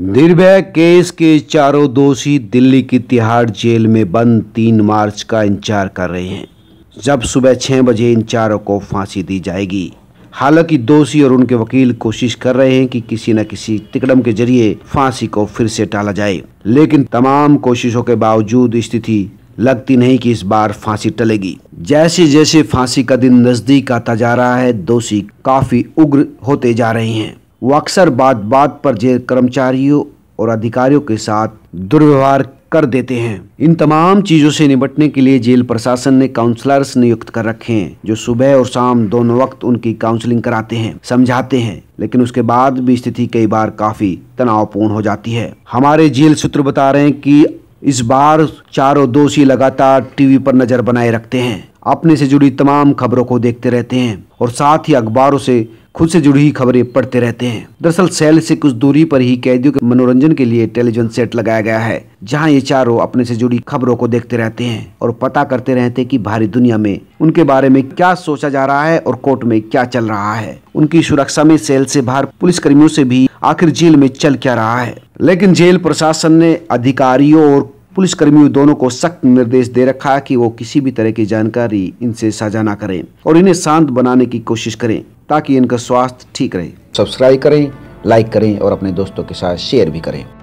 निर्भय केस के चारों दोषी दिल्ली की तिहाड़ जेल में बंद तीन मार्च का इंतजार कर रहे हैं जब सुबह छह बजे इन चारों को फांसी दी जाएगी हालांकि दोषी और उनके वकील कोशिश कर रहे हैं कि किसी न किसी तिकड़म के जरिए फांसी को फिर से टाला जाए लेकिन तमाम कोशिशों के बावजूद स्थिति लगती नहीं कि इस बार फांसी टलेगी जैसे जैसे फांसी का दिन नजदीक आता जा रहा है दोषी काफी उग्र होते जा रहे हैं वो अक्सर बात बात पर जेल कर्मचारियों और अधिकारियों के साथ दुर्व्यवहार कर देते हैं इन तमाम चीज़ों से निपटने के लिए जेल प्रशासन ने काउंसलर्स नियुक्त कर रखे हैं जो सुबह और शाम दोनों वक्त उनकी काउंसलिंग कराते हैं समझाते हैं लेकिन उसके बाद भी स्थिति कई बार काफ़ी तनावपूर्ण हो जाती है हमारे जेल सूत्र बता रहे हैं कि इस बार चारों दोषी लगातार टीवी पर नज़र बनाए रखते हैं अपने से जुड़ी तमाम खबरों को देखते रहते हैं और साथ ही अखबारों से खुद से जुड़ी खबरें पढ़ते रहते हैं दरअसल सेल से कुछ दूरी पर ही कैदियों के मनोरंजन के लिए टेलीविजन सेट लगाया गया है जहां ये चारों अपने से जुड़ी खबरों को देखते रहते हैं और पता करते रहते हैं कि भारी दुनिया में उनके बारे में क्या सोचा जा रहा है और कोर्ट में क्या चल रहा है उनकी सुरक्षा में सेल से बाहर पुलिस कर्मियों से भी आखिर जेल में चल क्या रहा है लेकिन जेल प्रशासन ने अधिकारियों और पुलिसकर्मियों दोनों को सख्त निर्देश दे रखा है कि वो किसी भी तरह की जानकारी इनसे साझा ना करें और इन्हें शांत बनाने की कोशिश करें ताकि इनका स्वास्थ्य ठीक रहे सब्सक्राइब करें लाइक करें और अपने दोस्तों के साथ शेयर भी करें